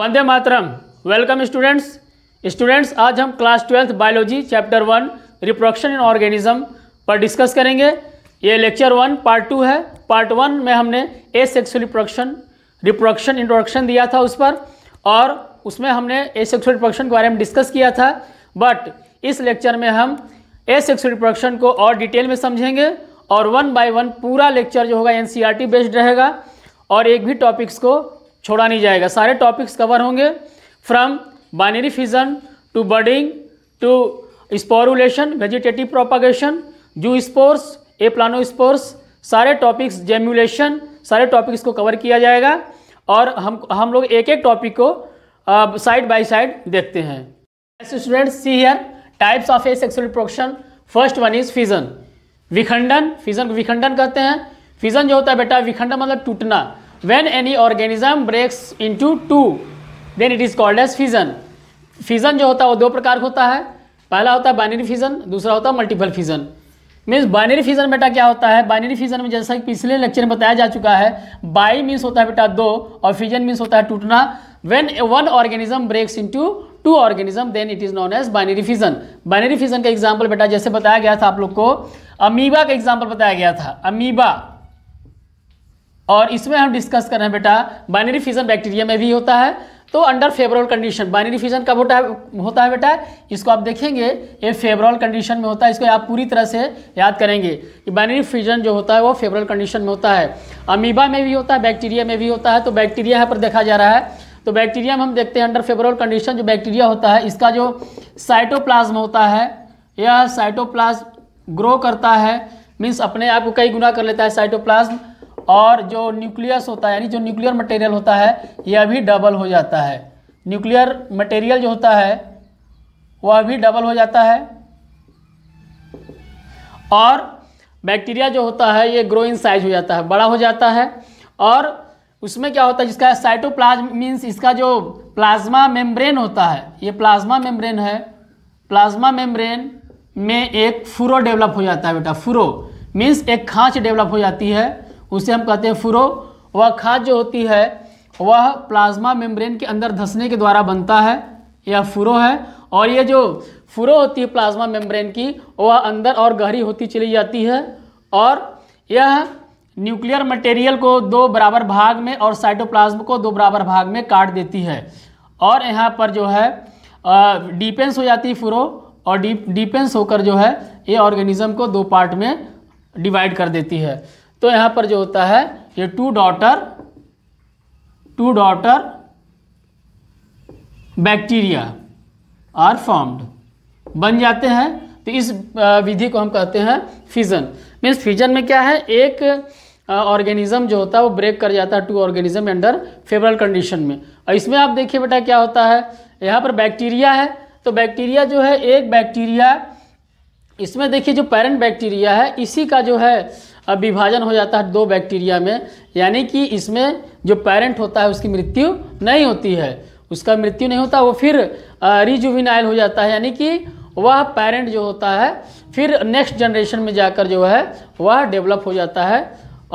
वंदे मातरम welcome students students आज हम class twelfth biology chapter one reproduction in organism पर डिस्कस करेंगे ये लेक्चर वन पार्ट टू है पार्ट वन में हमने asexual reproduction reproduction introduction दिया था उस पर और उसमें हमने ए सेक्सुअल रिप्रोडक्शन के बारे में डिस्कस किया था बट इस लेक्चर में हम ए सेक्सुअल रिप्रोडक्शन को और डिटेल में समझेंगे और वन बाय वन पूरा लेक्चर जो होगा एन बेस्ड e रहेगा और एक भी टॉपिक्स को छोड़ा नहीं जाएगा सारे टॉपिक्स कवर होंगे from binary fission to budding to sporulation vegetative propagation zoospores aplanospores सारे टॉपिक्स जेम्यूलेशन सारे टॉपिक्स को कवर किया जाएगा और हम हम लोग एक एक टॉपिक को साइड बाय साइड देखते हैं student see here types of asexual production first one is fission विखंडन फिजन को विखंडन कहते हैं फिजन जो होता है बेटा विखंडन मतलब टूटना when any organism breaks into two then it is called as fission fission जो होता है वो दो प्रकार का होता है पहला होता है बाइनरी फीजन दूसरा होता है multiple fission means binary fission बेटा क्या होता है बाइनरी फीजन में जैसा कि पिछले लेक्चर में बताया जा चुका है बाई मीन्स होता है बेटा दो और फीजन मीन्स होता है टूटना when one organism breaks into two organism then it is known as binary fission binary fission का एग्जाम्पल बेटा जैसे बताया गया था आप लोग को अमीबा का एग्जाम्पल बताया गया था अमीबा और इसमें हम डिस्कस कर रहे हैं बेटा बाइनरी फिजन बैक्टीरिया में भी होता है तो under favourable condition binary fission कब होता है होता है बेटा इसको आप देखेंगे ये फेवरल कंडीशन में होता है इसको आप पूरी तरह से याद करेंगे कि बाइनरी फिजन जो होता है वो फेवरल कंडीशन में होता है अमीबा में भी होता है बैक्टीरिया में भी होता है तो बैक्टीरिया यहाँ पर देखा जा रहा है तो बैक्टीरिया में हम देखते हैं अंडर फेवरल कंडीशन जो बैक्टीरिया होता है इसका जो साइटोप्लाज्म होता है यह साइटोप्लाज्म ग्रो करता है मीन्स अपने आप को कई गुना कर लेता है साइटोप्लाज्म और जो न्यूक्लियस होता है यानी जो न्यूक्लियर मटेरियल होता है यह भी डबल हो जाता है न्यूक्लियर मटेरियल जो होता है वह भी डबल हो जाता है और बैक्टीरिया जो होता है ये ग्रो इन साइज हो जाता है बड़ा हो जाता है और उसमें क्या होता है जिसका साइटोप्लाज्म मीन्स इसका जो प्लाज्मा मेम्ब्रेन होता है ये प्लाज्मा मेम्ब्रेन है प्लाज्मा मेम्ब्रेन में एक फुरो डेवलप हो जाता है बेटा फुरो मीन्स एक खाँच डेवलप हो जाती है उसे हम कहते हैं फ्रो वह खाद जो होती है वह प्लाज्मा मेम्ब्रेन के अंदर धंसने के द्वारा बनता है यह फ्रो है और ये जो फ्रो होती है प्लाज्मा मेम्ब्रेन की वह अंदर और गहरी होती चली जाती है और यह न्यूक्लियर मटेरियल को दो बराबर भाग में और साइटोप्लाज्म को दो बराबर भाग में काट देती है और यहाँ पर जो है डिपेंस हो जाती है फुरो और डिपेंस होकर जो है ये ऑर्गेनिज्म को दो पार्ट में डिवाइड कर देती है तो यहाँ पर जो होता है ये two daughter two daughter bacteria are formed बन जाते हैं तो इस विधि को हम कहते हैं फिजन मीन्स फिजन में क्या है एक ऑर्गेनिज्म जो होता है वो ब्रेक कर जाता है two organism under favourable condition में और इसमें आप देखिए बेटा क्या होता है यहाँ पर बैक्टीरिया है तो बैक्टीरिया जो है एक बैक्टीरिया इसमें देखिए जो पेरेंट बैक्टीरिया है इसी का जो है अब विभाजन हो जाता है दो बैक्टीरिया में यानी कि इसमें जो पेरेंट होता है उसकी मृत्यु नहीं होती है उसका मृत्यु नहीं होता वो फिर रिजुविनाइल हो जाता है यानी कि वह पेरेंट जो होता है फिर नेक्स्ट जनरेशन में जाकर जो है वह डेवलप हो जाता है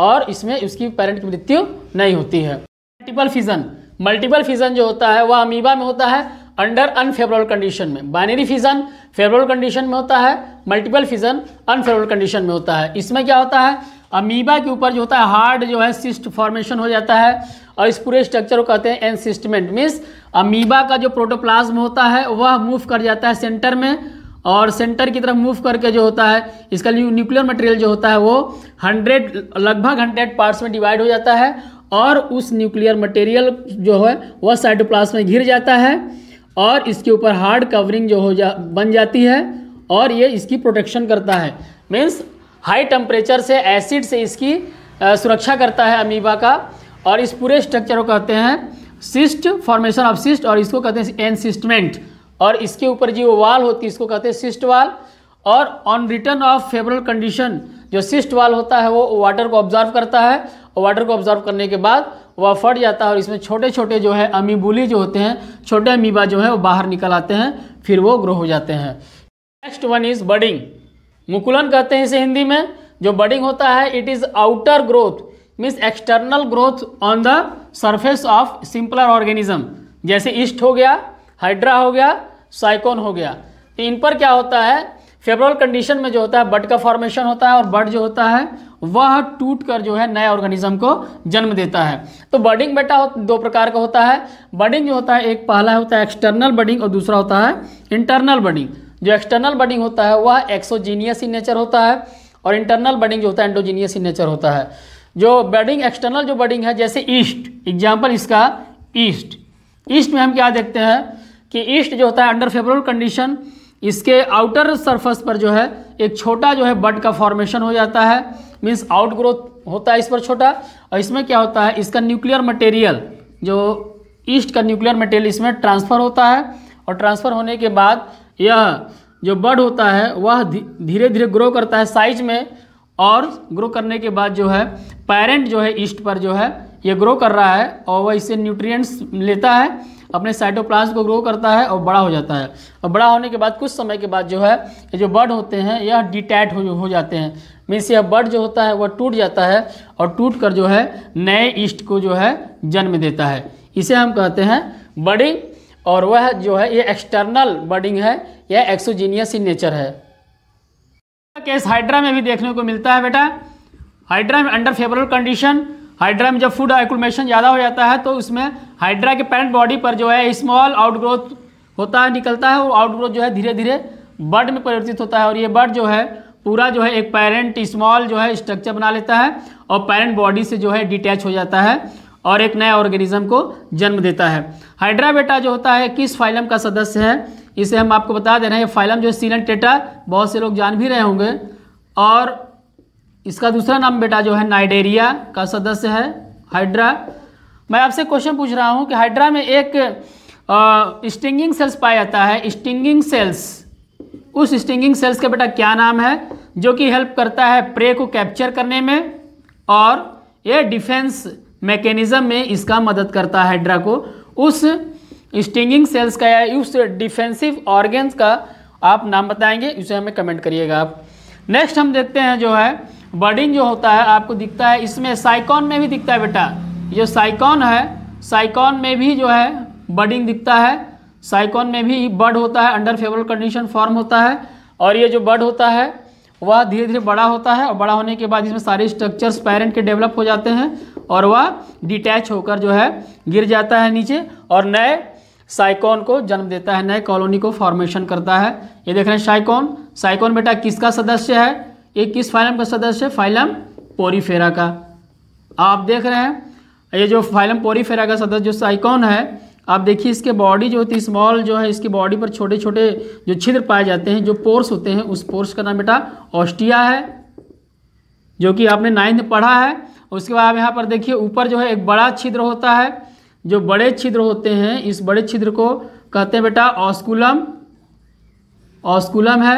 और इसमें उसकी पेरेंट की मृत्यु नहीं होती है मल्टीपल फिजन मल्टीपल फिजन जो होता है वह अमीबा में होता है अंडर अनफेवरेबल कंडीशन में बाइनरी फिजन फेवरेबल कंडीशन में होता है मल्टीपल फिजन अनफेवरेबल कंडीशन में होता है इसमें क्या होता है अमीबा के ऊपर जो होता है हार्ड जो है सिस्ट फॉर्मेशन हो जाता है और इस पूरे स्ट्रक्चर को कहते हैं एनसिस्टमेंट मीन्स अमीबा का जो प्रोटोप्लाज्म होता है वह मूव कर जाता है सेंटर में और सेंटर की तरफ मूव करके जो होता है इसका न्यूक्लियर मटेरियल जो होता है वो हंड्रेड लगभग हंड्रेड पार्ट्स में डिवाइड हो जाता है और उस न्यूक्लियर मटेरियल जो है वह साइटोप्लाज्म में घिर जाता है और इसके ऊपर हार्ड कवरिंग जो हो जा बन जाती है और ये इसकी प्रोटेक्शन करता है मीन्स हाई टेम्परेचर से एसिड से इसकी सुरक्षा करता है अमीबा का और इस पूरे स्ट्रक्चर को कहते हैं सिस्ट फॉर्मेशन ऑफ सिस्ट और इसको कहते हैं एनसिस्टमेंट और इसके ऊपर जो वाल होती है इसको कहते हैं सिस्ट वाल और on return of favourable condition जो सिस्ट वाल होता है वो वाटर को ऑब्जर्व करता है और वाटर को ऑब्जर्व करने के बाद वह फट जाता है और इसमें छोटे छोटे जो है अमीबुली जो होते हैं छोटे अमीबा जो है वो बाहर निकल आते हैं फिर वो ग्रो हो जाते हैं नेक्स्ट वन इज़ बडिंग मुकुलन कहते हैं इसे हिंदी में जो बडिंग होता है it is outer growth means external growth on the surface of simpler organism जैसे ईस्ट हो गया हाइड्रा हो गया साइकोन हो गया तो इन पर क्या होता है फेबरल कंडीशन में जो होता है बर्ड का फॉर्मेशन होता है और बर्ड जो होता है वह टूट कर जो है नए ऑर्गेनिज्म को जन्म देता है तो बर्डिंग बेटा दो प्रकार का होता है बर्डिंग जो होता है एक पहला होता है एक्सटर्नल बर्डिंग और दूसरा होता है इंटरनल बर्डिंग जो एक्सटर्नल बर्डिंग होता है वह एक्सोजीनियस इन नेचर होता है और इंटरनल बर्डिंग जो होता है एंडोजीनियस इन नेचर होता है जो बर्डिंग एक्सटर्नल जो बर्डिंग है जैसे ईस्ट एग्जाम्पल इसका ईस्ट ईस्ट में हम क्या देखते हैं कि ईस्ट जो होता है अंडर फेवरेबल कंडीशन इसके आउटर सरफेस पर जो है एक छोटा जो है बड का फॉर्मेशन हो जाता है मीन्स आउट ग्रोथ होता है इस पर छोटा और इसमें क्या होता है इसका न्यूक्लियर मटेरियल जो ईस्ट का न्यूक्लियर मटेरियल इसमें ट्रांसफ़र होता है और ट्रांसफ़र होने के बाद यह जो बड होता है वह धीरे धीरे ग्रो करता है साइज में और ग्रो करने के बाद जो है पेरेंट जो है ईस्ट पर जो है ये ग्रो कर रहा है और वह इससे न्यूट्रिएंट्स लेता है अपने साइटोप्लाज्म को ग्रो करता है और बड़ा हो जाता है और बड़ा होने के बाद कुछ समय के बाद जो है ये जो बर्ड होते हैं यह डिटैट हो, हो जाते हैं मीन्स यह बर्ड जो होता है वह टूट जाता है और टूट कर जो है नए ईस्ट को जो है जन्म देता है इसे हम कहते हैं बडिंग और वह जो है ये एक्सटर्नल बडिंग है यह एक्सोजीनियस इन नेचर है केस हाइड्रा में भी देखने को मिलता है बेटा हाइड्रा में अंडर फेवरेबल कंडीशन हाइड्रा में जब फूड एक्मेशन ज़्यादा हो जाता है तो उसमें हाइड्रा के पैरेंट बॉडी पर जो है स्मॉल आउटग्रोथ होता है निकलता है वो आउटग्रोथ जो है धीरे धीरे बर्ड में परिवर्तित होता है और ये बर्ड जो है पूरा जो है एक पैरेंट स्मॉल जो है स्ट्रक्चर बना लेता है और पैरेंट बॉडी से जो है डिटैच हो जाता है और एक नया ऑर्गेनिज्म को जन्म देता है हाइड्रा बेटा जो होता है किस फाइलम का सदस्य है इसे हम आपको बता दे रहे हैं ये फाइलम जो है सीलन टेटा बहुत से लोग जान भी रहे होंगे और इसका दूसरा नाम बेटा जो है नाइडेरिया का सदस्य है हाइड्रा मैं आपसे क्वेश्चन पूछ रहा हूँ कि हाइड्रा में एक स्टिंगिंग सेल्स पाया जाता है स्टिंगिंग सेल्स उस स्टिंगिंग सेल्स का बेटा क्या नाम है जो कि हेल्प करता है प्रे को कैप्चर करने में और ये डिफेंस मैकेनिज़्म में इसका मदद करता है हाइड्रा को उस स्टिंगिंग सेल्स का या उस डिफेंसिव ऑर्गेन्स का आप नाम बताएंगे उसे हमें कमेंट करिएगा आप नेक्स्ट हम देखते हैं जो है बर्डिंग जो होता है आपको दिखता है इसमें साइकॉन में भी दिखता है बेटा ये साइकॉन है साइकॉन में भी जो है बर्डिंग दिखता है साइकॉन में भी बर्ड होता है अंडर फेवरल कंडीशन फॉर्म होता है और ये जो बर्ड होता है वह धीरे धीरे बड़ा होता है और बड़ा होने के बाद इसमें सारे स्ट्रक्चर्स पेरेंट के डेवलप हो जाते हैं और वह डिटैच होकर जो है गिर जाता है नीचे और नए साइकॉन को जन्म देता है नए कॉलोनी को फॉर्मेशन करता है ये देख रहे हैं साइकॉन साइकॉन बेटा किसका सदस्य है ये किस फाइलम का सदस्य है फाइलम पोरीफेरा का आप देख रहे हैं ये जो फाइलम पोरीफेरा का सदस्य जो साइकॉन है आप देखिए इसके बॉडी जो होती है स्मॉल जो है इसकी बॉडी पर छोटे छोटे जो छिद्र पाए जाते हैं जो पोर्स होते हैं उस पोर्स का नाम बेटा ऑस्टिया है जो कि आपने नाइन्थ पढ़ा है उसके बाद आप यहाँ पर देखिए ऊपर जो है एक बड़ा छिद्र होता है जो बड़े छिद्र होते हैं इस बड़े छिद्र को कहते हैं बेटा ऑस्कुलम ऑस्कुलम है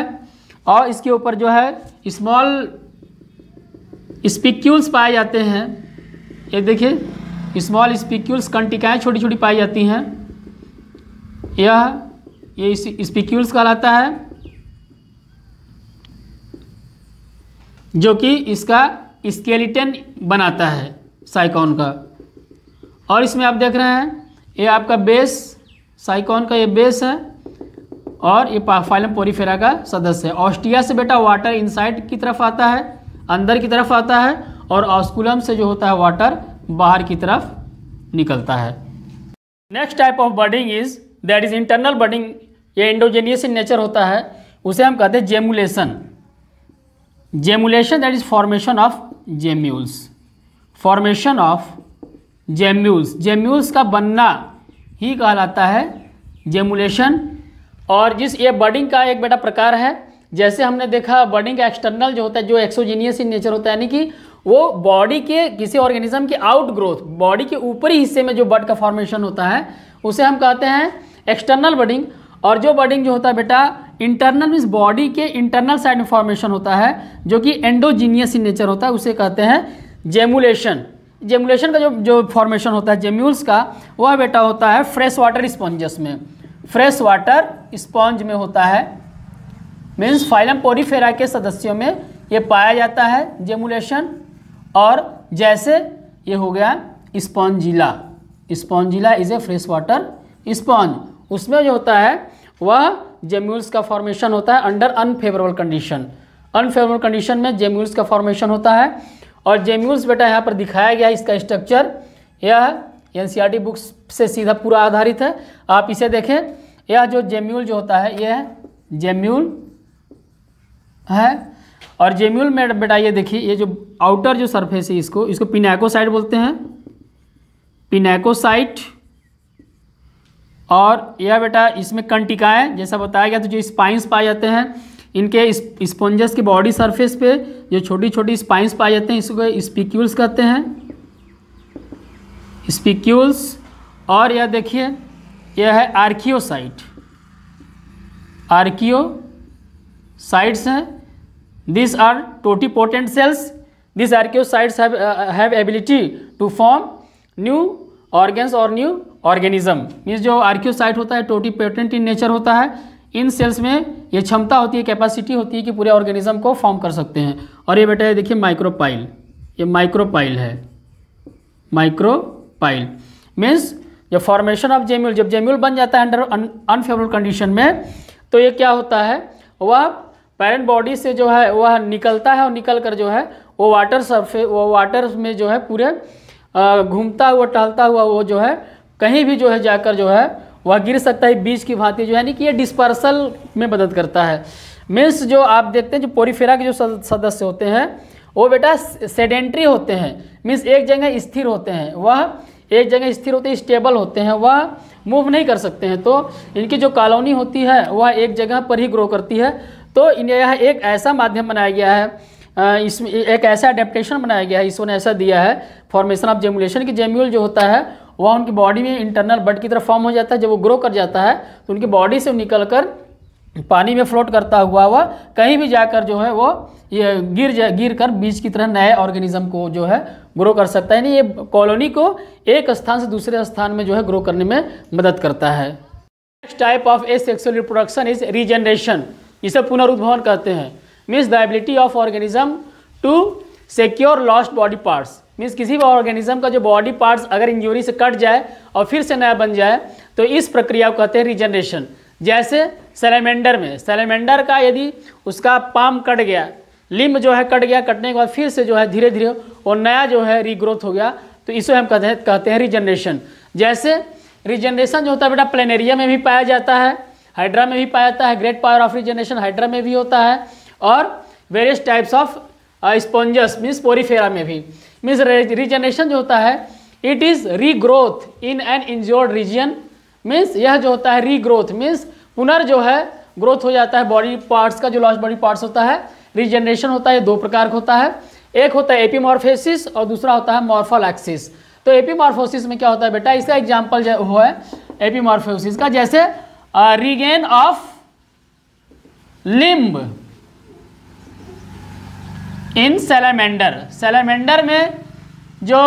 और इसके ऊपर जो है स्मॉल स्पिक्यूल्स पाए जाते हैं ये देखिए स्मॉल स्पिक्यूल्स कंटिकाएँ छोटी छोटी पाई जाती हैं यह ये स्पिक्यूल्स कहलाता है जो कि इसका स्केलेटन बनाता है साइकॉन का और इसमें आप देख रहे हैं ये आपका बेस साइकॉन का ये बेस है और ये फाइलम पोरीफेरा का सदस्य है ऑस्टिया से बेटा वाटर इनसाइड की तरफ आता है अंदर की तरफ आता है और ऑस्कुलम से जो होता है वाटर बाहर की तरफ निकलता है next type of budding is that is internal budding ये इंडोजेनियस इन नेचर होता है उसे हम कहते हैं gemmulation gemmulation that is formation of gemmules formation of gemmules gemmules का बनना ही कहलाता है जेमुलेशन और जिस ये बर्डिंग का एक बेटा प्रकार है जैसे हमने देखा बर्डिंग का एक्सटर्नल जो होता है जो एक्सोजीनियस इन नेचर होता है यानी कि वो बॉडी के किसी ऑर्गेनिज्म के आउट ग्रोथ बॉडी के ऊपरी हिस्से में जो बर्ड का फॉर्मेशन होता है उसे हम कहते हैं एक्सटर्नल बर्डिंग और जो बर्डिंग जो होता है बेटा इंटरनल मीन्स बॉडी के इंटरनल साइड में फॉर्मेशन होता है जो कि एंडोजीनियस इन नेचर होता है उसे कहते हैं जेमुलेशन जेमुलेशन का जो जो फॉर्मेशन होता है जेम्यूल्स का वह बेटा होता है फ्रेश वाटर स्पॉन्जस में फ्रेश वाटर स्पॉन्ज में होता है मीन्स फाइलम पोरीफेरा के सदस्यों में ये पाया जाता है जेमुलेशन और जैसे ये हो गया spongilla spongilla is a fresh water sponge उसमें जो होता है वह जेम्यूल्स का फॉर्मेशन होता है under unfavourable condition unfavourable condition में जेम्यूल्स का फॉर्मेशन होता है और जेम्यूल्स बेटा यहाँ पर दिखाया गया इसका स्ट्रक्चर यह एन बुक्स से सीधा पूरा आधारित है आप इसे देखें यह जो जेम्यूल जो होता है यह जेम्यूल है और जेम्यूल में बेटा ये देखिए ये जो आउटर जो सरफेस है इसको इसको पिनाकोसाइट बोलते हैं पिनाकोसाइट और यह बेटा इसमें कंटिकाएँ जैसा बताया गया तो जो स्पाइंस पाए जाते हैं इनके स्पॉन्जस के बॉडी सरफेस पे जो छोटी छोटी स्पाइंस पाए जाते हैं इसको स्पीक्यूल्स कहते हैं स्पिक्यूल्स और यह देखिए यह है आर्कियोसाइट आर्कियो साइट्स हैं this are totipotent cells this archaeocytes have ability to form new organs और न्यू ऑर्गेनिज्म मीन्स जो आर्क्योसाइट होता है टोटीपोटेंट इन नेचर होता है इन सेल्स में ये क्षमता होती है कैपेसिटी होती है कि पूरे ऑर्गेनिज्म को फॉर्म कर सकते हैं और ये बेटा ये देखिए माइक्रोपाइल ये माइक्रोपाइल है माइक्रो पाइल मीन्स जब फॉर्मेशन ऑफ जेम्यूल जब जेम्यूल बन जाता है अंडर अनफेवरेबल कंडीशन में तो ये क्या होता है वह पैरेंट बॉडी से जो है वह निकलता है और निकल कर जो है वो वाटर सरफे वो वाटर में जो है पूरे घूमता हुआ टहलता हुआ वो जो है कहीं भी जो है जाकर जो है वह गिर सकता है बीज की भांति जो यानी कि ये डिस्पर्सल में मदद करता है मीन्स जो आप देखते हैं जो पोरीफेरा के जो सदस्य होते हैं वो बेटा सेडेंट्री होते हैं मीन्स एक जगह स्थिर होते हैं वह एक जगह स्थिर होते स्टेबल होते हैं वह मूव नहीं कर सकते हैं तो इनकी जो कॉलोनी होती है वह एक जगह पर ही ग्रो करती है तो यह एक ऐसा माध्यम बनाया गया है इसमें एक ऐसा अडेप्टेशन बनाया गया है इसरो ने ऐसा दिया है फॉर्मेशन ऑफ जेमुलेशन की जेम्यूल जो होता है वह उनकी बॉडी में इंटरनल बड की तरफ फॉर्म हो जाता है जब वो ग्रो कर जाता है तो उनकी बॉडी से निकल कर पानी में फ्लोट करता हुआ वह कहीं भी जाकर जो है वो ये गिर जा गिर कर बीज की तरह नए ऑर्गेनिज्म को जो है ग्रो कर सकता है यानी ये कॉलोनी को एक स्थान से दूसरे स्थान में जो है ग्रो करने में मदद करता है next type of asexual reproduction is regeneration इसे पुनरुद्भवन कहते हैं means the ability of organism to secure lost body parts means किसी भी ऑर्गेनिज्म का जो बॉडी पार्ट्स अगर इंजोरी से कट जाए और फिर से नया बन जाए तो इस प्रक्रिया को कहते हैं रीजनरेशन जैसे सेलेमेंडर में सेलेमेंडर का यदि उसका पाम कट गया लिम्ब जो है कट गया कटने के बाद फिर से जो है धीरे धीरे वो नया जो है रीग्रोथ हो गया तो इसे हम कहते हैं कहते हैं रिजनरेशन जैसे रिजनरेशन जो होता है बेटा प्लेनेरिया में भी पाया जाता है हाइड्रा में भी पाया जाता है great power of regeneration hydra में भी होता है और various types of sponges means porifera में भी मीन्स रिजनरेशन जो होता है it is regrowth in an injured region means यह जो होता है रीग्रोथ मीन्स पुनर् जो है ग्रोथ हो जाता है बॉडी पार्ट्स का जो लॉस्ट बॉडी पार्ट्स होता है रिजनरेशन होता है दो प्रकार का होता है एक होता है एपीमॉर्फेसिस और दूसरा होता है एक्सिस तो एपीमॉर्फोसिस में क्या होता है बेटा इसका एग्जाम्पल जो है एपीमॉर्फोसिस का जैसे regain of limb in salamander salamander में जो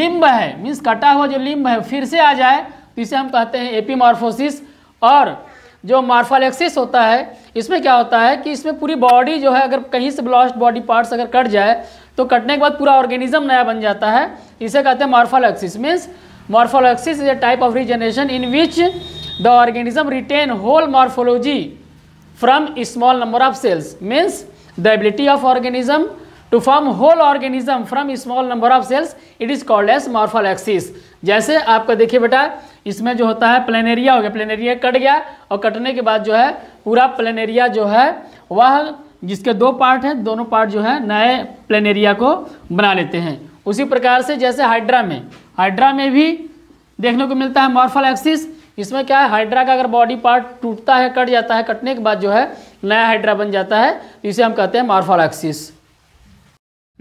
लिम्ब है मीन्स कटा हुआ जो लिम्ब है फिर से आ जाए तो इसे हम कहते हैं एपीमॉर्फोसिस और जो मार्फालेक्सिस होता है इसमें क्या होता है कि इसमें पूरी बॉडी जो है अगर कहीं से लॉस्ट बॉडी पार्ट्स अगर कट जाए तो कटने के बाद पूरा ऑर्गेनिज्म नया बन जाता है इसे कहते हैं morphallaxis means morphallaxis is a type of regeneration in which the organism retain whole morphology from small number of cells means the ability of organism to form whole organism from small number of cells it is called as morphallaxis जैसे आपका देखिए बेटा इसमें जो होता है planaria हो गया प्लेनेरिया कट गया और कटने के बाद जो है पूरा प्लेनेरिया जो है वह जिसके दो पार्ट हैं दोनों पार्ट जो है नए प्लेनेरिया को बना लेते हैं उसी प्रकार से जैसे हाइड्रा में हाइड्रा में भी देखने को मिलता है मॉर्फल एक्सिस इसमें क्या है हाइड्रा का अगर बॉडी पार्ट टूटता है कट जाता है कटने के बाद जो है नया हाइड्रा बन जाता है इसे हम कहते हैं morphallaxis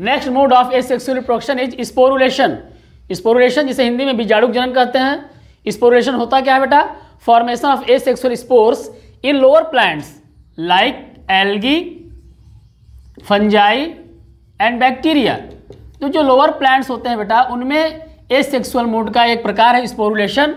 next mode of asexual production is sporulation sporulation जिसे हिंदी में बीजाणुक जनन कहते हैं स्पोरेशन होता क्या है बेटा formation of asexual spores in lower plants like algae fungi and bacteria तो जो लोअर प्लांट्स होते हैं बेटा उनमें ए सेक्सुअल मोड का एक प्रकार है स्पोरुलेशन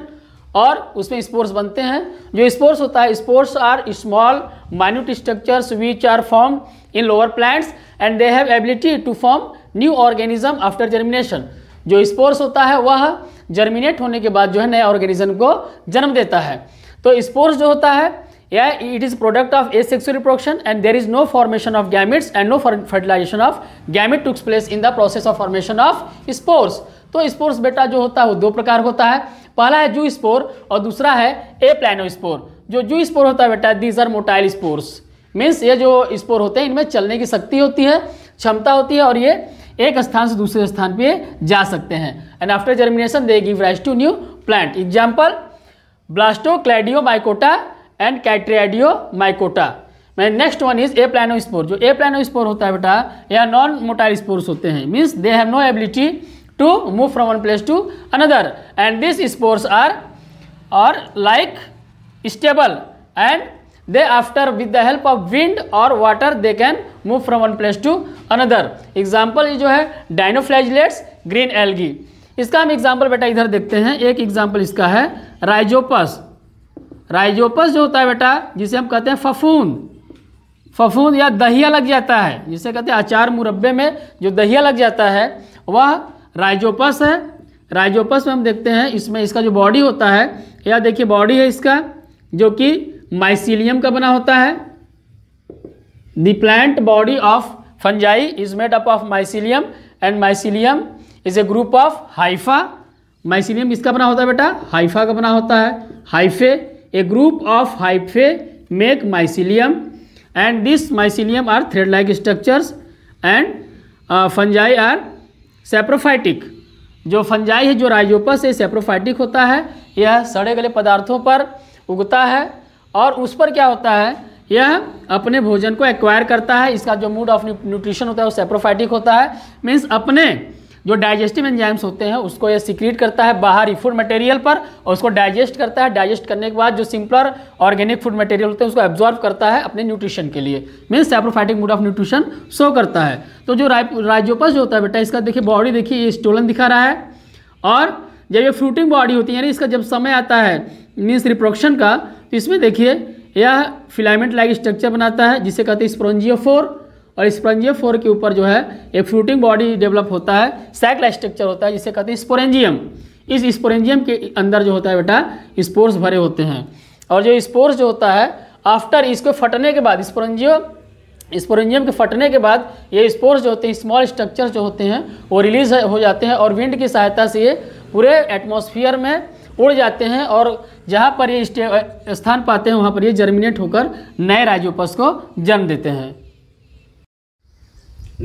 और उसमें स्पोर्स बनते हैं जो स्पोर्स होता है spores are small minute structures which are form in lower plants and they have ability to form new organism after germination जो स्पोर्स होता है वह जर्मिनेट होने के बाद जो है नया ऑर्गेनिज्म को जन्म देता है तो स्पोर्स जो होता है या it is product of asexual reproduction and there is no formation of gametes and no fertilization of gamete takes place in the process of formation of spores तो स्पोर्स बेटा जो होता है वो दो प्रकार होता है पहला है जू स्पोर और दूसरा है ए प्लानो स्पोर जो जू स्पोर होता है बेटा these are motile spores means ये जो स्पोर होते हैं इनमें चलने की शक्ति होती है क्षमता होती है और ये एक स्थान से दूसरे स्थान पे जा सकते हैं and after germination they give rise to new plant example blastocladiomycota and chytridiomycota मैंने next one is aplanospore जो ए प्लानो स्पोर होता है बेटा या नॉन मोटाइल स्पोर्स होते हैं means they have no ability to move from one place to another and this spores are और like stable and they after with the help of wind और water they can move from one place to another ये जो है डायनोफ्लैजलेट्स green algae इसका हम example बेटा इधर देखते हैं एक एग्जाम्पल इसका है राइजोपस राइजोपस जो होता है बेटा जिसे हम कहते हैं फफूंद फफूंद या दहिया लग जाता है जिसे कहते हैं अचार मुरब्बे में जो दहिया लग जाता है वह राइजोपस है राइजोपस में हम देखते हैं इसमें इसका जो बॉडी होता है या देखिए बॉडी है इसका जो कि माइसिलियम का बना होता है the plant body of fungi is made up of mycelium and mycelium is a group of hypha mycelium इसका बना होता है बेटा हाइफा का बना होता है hyphae a group of hyphae make mycelium and this mycelium are thread like structures and fungi are saprophytic जो फंजाई है जो राइजोपस है सेप्रोफाइटिक होता है यह सड़े गले पदार्थों पर उगता है और उस पर क्या होता है यह अपने भोजन को एक्वायर करता है इसका जो मूड ऑफ न्यूट्रिशन होता है वो सेप्रोफाइटिक होता है मीन्स अपने जो डाइजेस्टिव एंजाइम्स होते हैं उसको यह सिक्रीट करता है बाहरी फूड मटेरियल पर और उसको डाइजेस्ट करता है डाइजेस्ट करने के बाद जो सिंपलर ऑर्गेनिक फूड मटेरियल होते हैं उसको एब्जॉर्व करता है अपने न्यूट्रिशन के लिए means saprophytic mood of nutrition show करता है तो जो राइजोपस जो होता है बेटा इसका देखिए बॉडी देखिए ये स्टोलन दिखा रहा है और जब ये फ्रूटिंग बॉडी होती है यानी इसका जब समय आता है मीन्स रिप्रोडक्शन का इसमें देखिए यह फिलामेंट लाइक स्ट्रक्चर बनाता है जिसे कहते हैं फोर और फोर के ऊपर जो है एक फ्लूटिंग बॉडी डेवलप होता है साइकिल स्ट्रक्चर होता है जिसे कहते हैं स्पोरेंजियम इस स्पोरेंजियम के अंदर जो होता है बेटा स्पोर्स भरे होते हैं और जो स्पोर्स जो होता है आफ्टर इसको फटने के बाद स्पोरेंजियो स्पोरेंजियम के फटने के बाद ये स्पोर्स जो होते हैं स्मॉल स्ट्रक्चर जो होते हैं वो रिलीज हो जाते हैं और विंड की सहायता से ये पूरे एटमोसफियर में उड़ जाते हैं और जहाँ पर ये स्थान पाते हैं वहाँ पर ये जर्मिनेट होकर नए राजोपस को जन्म देते हैं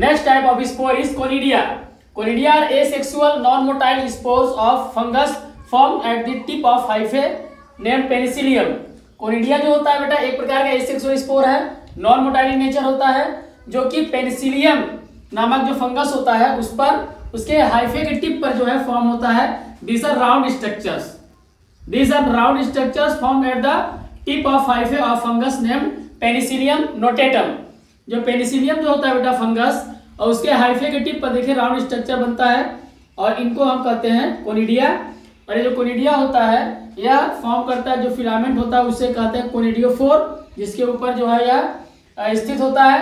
next type of spore is conidia conidia are asexual non motile spores of fungus form at the tip of hyphae name penicillium conidia जो होता है बेटा एक प्रकार का ए सेक्सुअल स्पोर है नॉन मोटाइल नेचर होता है जो कि पेनिसिलियम नामक जो फंगस होता है उस पर उसके हाइफे के टिप पर जो है फॉर्म होता है these are round structures These are round structures formed at the tip of hyphae of fungus named penicillium notatum जो पेनिसिलियम जो होता है बेटा फंगस और उसके हाइफे के टिप पर देखिए राउंड स्ट्रक्चर बनता है और इनको हम कहते हैं कोनिडिया और ये जो कोनिडिया होता है यह फॉर्म करता है जो फिलामेंट होता है उसे कहते हैं कोनिडियोफोर जिसके ऊपर जो है यह स्थित होता है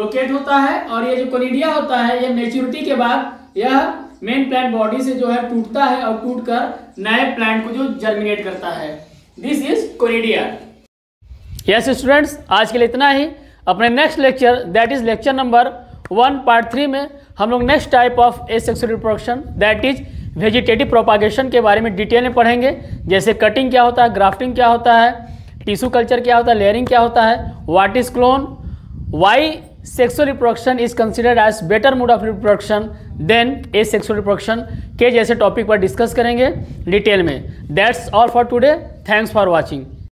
लोकेट होता है और ये जो कोनिडिया होता है यह मेच्योरिटी के बाद यह मेन प्लांट बॉडी से जो है टूटता है और टूट कर नए प्लांट को जो जर्मिनेट करता है this is conidia yes students आज के लिए इतना ही अपने next lecture that is lecture number one part three में हम लोग next type of asexual reproduction that is vegetative propagation के बारे में डिटेल में पढ़ेंगे जैसे कटिंग क्या होता है ग्राफ्टिंग क्या होता है टिश्यू कल्चर क्या होता है लेयरिंग क्या होता है what is clone why sexual reproduction is considered as better mode of reproduction than asexual reproduction के जैसे टॉपिक पर डिस्कस करेंगे डिटेल में that's all for today thanks for watching